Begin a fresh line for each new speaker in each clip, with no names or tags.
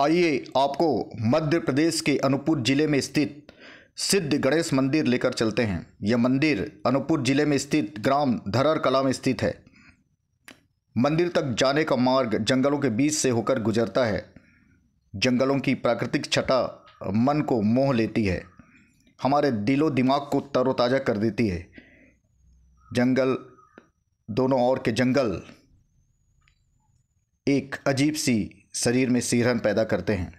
आइए आपको मध्य प्रदेश के अनूपपुर जिले में स्थित सिद्ध गणेश मंदिर लेकर चलते हैं यह मंदिर अनूपपुर जिले में स्थित ग्राम धरर कला में स्थित है मंदिर तक जाने का मार्ग जंगलों के बीच से होकर गुजरता है जंगलों की प्राकृतिक छटा मन को मोह लेती है हमारे दिलो दिमाग को तरोताज़ा कर देती है जंगल दोनों ओर के जंगल एक अजीब सी शरीर में सीरन पैदा करते हैं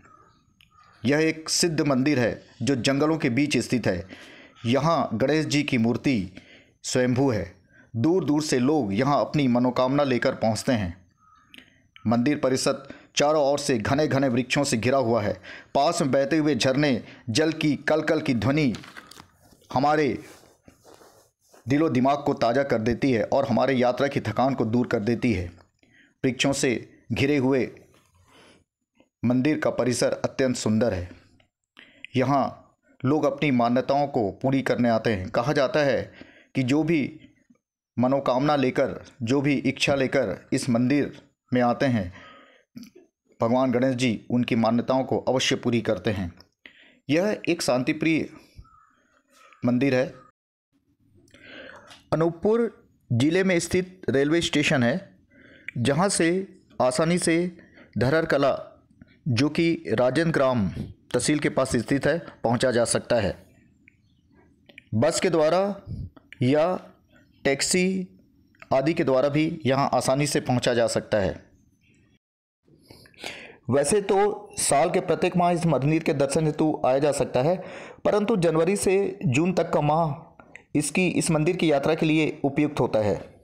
यह एक सिद्ध मंदिर है जो जंगलों के बीच स्थित है यहाँ गणेश जी की मूर्ति स्वयंभू है दूर दूर से लोग यहाँ अपनी मनोकामना लेकर पहुँचते हैं मंदिर परिसर चारों ओर से घने घने वृक्षों से घिरा हुआ है पास में बहते हुए झरने जल की कलकल की ध्वनि हमारे दिलो दिमाग को ताज़ा कर देती है और हमारे यात्रा की थकान को दूर कर देती है वृक्षों से घिरे हुए मंदिर का परिसर अत्यंत सुंदर है यहाँ लोग अपनी मान्यताओं को पूरी करने आते हैं कहा जाता है कि जो भी मनोकामना लेकर जो भी इच्छा लेकर इस मंदिर में आते हैं भगवान गणेश जी उनकी मान्यताओं को अवश्य पूरी करते हैं यह एक शांतिप्रिय मंदिर है अनूपपुर ज़िले में स्थित रेलवे स्टेशन है जहाँ से आसानी से धरर कला जो कि राजेंद्र ग्राम तहसील के पास स्थित है पहुंचा जा सकता है बस के द्वारा या टैक्सी आदि के द्वारा भी यहां आसानी से पहुंचा जा सकता है वैसे तो साल के प्रत्येक माह इस मंदिर के दर्शन हेतु आया जा सकता है परंतु जनवरी से जून तक का माह इसकी इस मंदिर की यात्रा के लिए उपयुक्त होता है